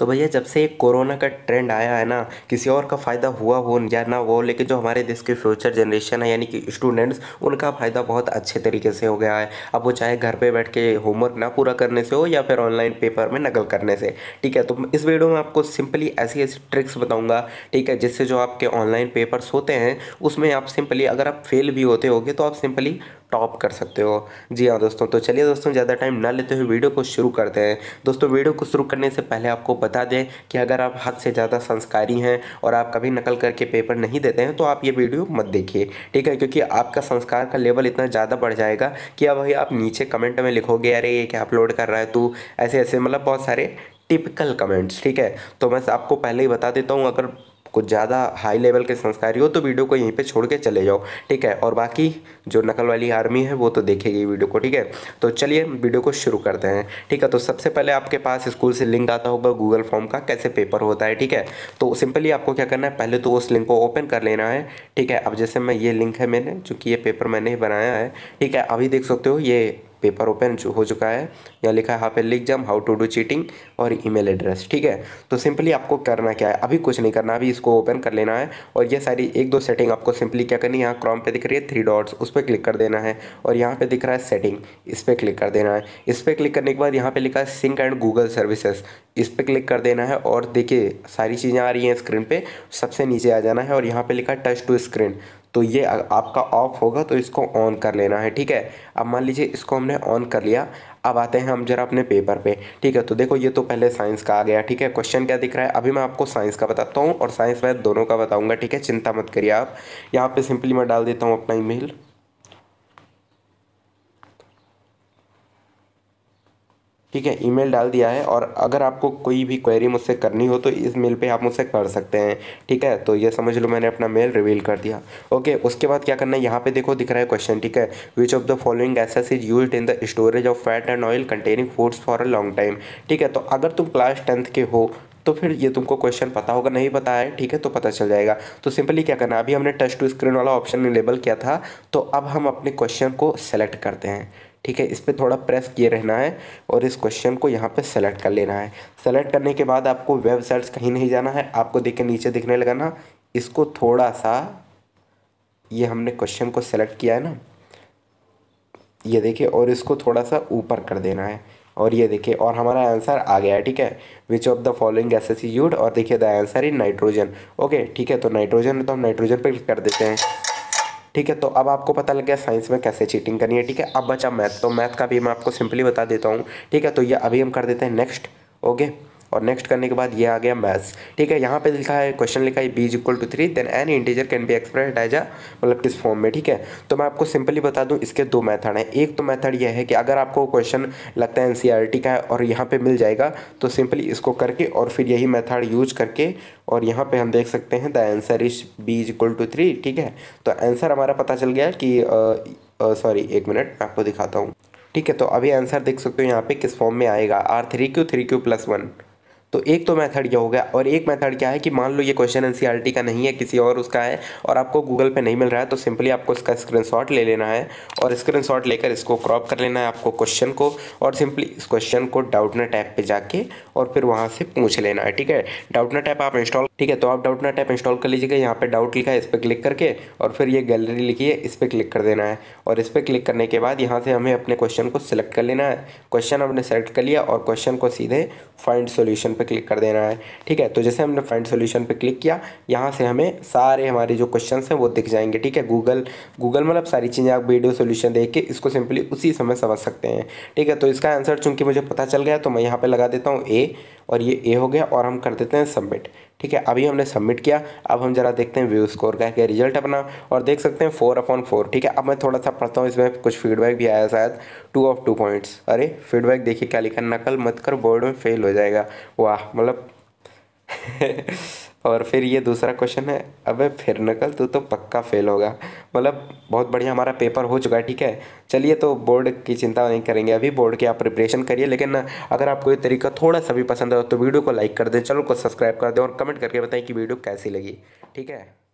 तो भैया जब से ये कोरोना का ट्रेंड आया है ना किसी और का फ़ायदा हुआ हो या ना हो लेकिन जो हमारे देश के फ्यूचर जनरेशन है यानी कि स्टूडेंट्स उनका फ़ायदा बहुत अच्छे तरीके से हो गया है अब वो चाहे घर पे बैठ के होमवर्क ना पूरा करने से हो या फिर ऑनलाइन पेपर में नकल करने से ठीक है तो इस वीडियो में आपको सिंपली ऐसी ऐसी ट्रिक्स बताऊँगा ठीक है जिससे जो आपके ऑनलाइन पेपर्स होते हैं उसमें आप सिंपली अगर आप फेल भी होते होगे तो आप सिंपली टॉप कर सकते हो जी हाँ दोस्तों तो चलिए दोस्तों ज़्यादा टाइम ना लेते हुए वीडियो को शुरू करते हैं दोस्तों वीडियो को शुरू करने से पहले आपको बता दें कि अगर आप हद से ज़्यादा संस्कारी हैं और आप कभी नकल करके पेपर नहीं देते हैं तो आप ये वीडियो मत देखिए ठीक है क्योंकि आपका संस्कार का लेवल इतना ज़्यादा बढ़ जाएगा कि अब भाई आप नीचे कमेंट में लिखोगे अरे ये क्या अपलोड कर रहा है तू ऐसे ऐसे मतलब बहुत सारे टिपिकल कमेंट्स ठीक है तो मैं आपको पहले ही बता देता हूँ अगर कुछ ज़्यादा हाई लेवल के संस्कारी हो तो वीडियो को यहीं पे छोड़ के चले जाओ ठीक है और बाकी जो नकल वाली आर्मी है वो तो देखेगी वीडियो को ठीक है तो चलिए वीडियो को शुरू करते हैं ठीक है तो सबसे पहले आपके पास स्कूल से लिंक आता होगा गूगल फॉर्म का कैसे पेपर होता है ठीक है तो सिंपली आपको क्या करना है पहले तो उस लिंक को ओपन कर लेना है ठीक है अब जैसे मैं ये लिंक है मैंने चूँकि ये पेपर मैंने ही बनाया है ठीक है अभी देख सकते हो ये पेपर ओपन हो चुका है यहाँ लिखा है half L exam how to do cheating और ईमेल एड्रेस ठीक है तो सिंपली आपको करना क्या है अभी कुछ नहीं करना अभी इसको ओपन कर लेना है और ये सारी एक दो सेटिंग आपको सिंपली क्या करनी है यहाँ क्रॉम पे दिख रही है थ्री डॉट्स उस पर क्लिक कर देना है और यहाँ पे दिख रहा है सेटिंग इस पर क्लिक कर देना है इस पर क्लिक करने के बाद यहाँ पे लिखा है सिंक एंड गूगल सर्विसेस इस पर क्लिक कर देना है और देखिए सारी चीज़ें आ रही हैं स्क्रीन पर सबसे नीचे आ जाना है और यहाँ पर लिखा है टच टू स्क्रीन तो ये आपका ऑफ़ होगा तो इसको ऑन कर लेना है ठीक है अब मान लीजिए इसको हमने ऑन कर लिया अब आते हैं हम जरा अपने पेपर पे ठीक है तो देखो ये तो पहले साइंस का आ गया ठीक है क्वेश्चन क्या दिख रहा है अभी मैं आपको साइंस का बताता हूँ और साइंस वैध दोनों का बताऊँगा ठीक है चिंता मत करिए आप यहाँ पर सिंपली मैं डाल देता हूँ अपना ईमेल ठीक है ईमेल डाल दिया है और अगर आपको कोई भी क्वेरी मुझसे करनी हो तो इस मेल पे आप मुझसे कर सकते हैं ठीक है तो ये समझ लो मैंने अपना मेल रिवील कर दिया ओके उसके बाद क्या करना है यहाँ पे देखो दिख रहा है क्वेश्चन ठीक है which of the following gases is use in the storage of fat and oil containing foods for a long time ठीक है तो अगर तुम क्लास टेंथ के हो तो फिर ये तुमको क्वेश्चन पता होगा नहीं पता है ठीक है तो पता चल जाएगा तो सिंपली क्या करना अभी हमने टच टू स्क्रीन वाला ऑप्शन इनेबल किया था तो अब हम अपने क्वेश्चन को सेलेक्ट करते हैं ठीक है इस पर थोड़ा प्रेस किए रहना है और इस क्वेश्चन को यहाँ पे सेलेक्ट कर लेना है सेलेक्ट करने के बाद आपको वेबसाइट्स कहीं नहीं जाना है आपको देख के नीचे दिखने लगा ना इसको थोड़ा सा ये हमने क्वेश्चन को सेलेक्ट किया है ना ये देखिए और इसको थोड़ा सा ऊपर कर देना है और ये देखिए और हमारा आंसर आ गया है ठीक है which of the following gases is used और देखिए the answer is nitrogen okay ठीक है तो नाइट्रोजन है तो हम नाइट्रोजन पर क्लिक कर देते हैं ठीक है तो अब आपको पता लग गया साइंस में कैसे चीटिंग करनी है ठीक है अब बचा मैथ तो मैथ का भी मैं आपको सिंपली बता देता हूँ ठीक है तो ये अभी हम कर देते हैं नेक्स्ट ओके और नेक्स्ट करने के बाद ये आ गया मैथ्स ठीक है यहाँ पे लिखा है क्वेश्चन लिखा है b is equal to three then n integer can be express as a मतलब किस फॉर्म में ठीक है तो मैं आपको सिंपली बता दूँ इसके दो मैथड हैं एक तो मैथड यह है कि अगर आपको क्वेश्चन लगता है एन e का है और यहाँ पर मिल जाएगा तो सिंपली इसको करके और फिर यही मैथड यूज करके और यहाँ पर हम देख सकते हैं the answer is b is equal to three ठीक है तो आंसर हमारा पता चल गया कि सॉरी एक मिनट मैं आपको दिखाता हूँ ठीक है तो अभी आंसर देख सकते हो यहाँ पे किस फॉर्म में आएगा r three q three q plus one तो एक तो मेथड ये हो गया और एक मेथड क्या है कि मान लो ये क्वेश्चन एन e का नहीं है किसी और उसका है और आपको गूगल पे नहीं मिल रहा है तो सिंपली आपको इसका स्क्रीनशॉट ले लेना है और स्क्रीनशॉट लेकर इसको क्रॉप कर लेना है आपको क्वेश्चन को और सिंपली इस क्वेश्चन को डाउटनेट टैप पे जाके और फिर वहाँ से पूछ लेना है ठीक है डाउटनेट ऐप आप इंस्टॉल ठीक है तो आप डाउटनेट ऐप इंस्टॉल कर लीजिएगा यहाँ पर डाउट लिखा है इस पर क्लिक करके और फिर ये गैलरी लिखी है इस पर क्लिक कर देना है और इस पर क्लिक करने के बाद यहाँ से हमें अपने क्वेश्चन को सिलेक्ट कर लेना है क्वेश्चन हमने सेलेक्ट कर लिया और क्वेश्चन को सीधे फाइंड सोल्यूशन पर क्लिक कर देना है ठीक है तो जैसे हमने फाइंड सोल्यूशन पर क्लिक किया यहाँ से हमें सारे हमारे जो क्वेश्चन हैं वो दिख जाएंगे ठीक है गूगल गूगल मतलब सारी चीज़ें आप वीडियो सोल्यूशन देख के इसको सिंपली उसी समय समझ सकते हैं ठीक है तो इसका आंसर चूंकि मुझे पता चल गया तो मैं यहाँ पर लगा देता हूँ ए और ये ए हो गया और हम कर देते हैं सबमिट ठीक है अभी हमने सबमिट किया अब हम जरा देखते हैं व्यू स्कोर का क्या रिजल्ट अपना और देख सकते हैं फोर अपॉन फोर ठीक है अब मैं थोड़ा सा पढ़ता हूँ इसमें कुछ फीडबैक भी आया शायद टू ऑफ टू पॉइंट्स अरे फीडबैक देखिए क्या लिखा नकल मत कर बोर्ड में फेल हो जाएगा वाह मतलब और फिर ये दूसरा क्वेश्चन है अबे फिर नकल तू तो पक्का फेल होगा मतलब बहुत बढ़िया हमारा पेपर हो चुका है ठीक है चलिए तो बोर्ड की चिंता नहीं करेंगे अभी बोर्ड की आप प्रिपरेशन करिए लेकिन अगर आपको ये तरीका थोड़ा सा भी पसंद हो तो वीडियो को लाइक कर दें चैनल को सब्सक्राइब कर दें और कमेंट करके बताएं कि वीडियो कैसी लगी ठीक है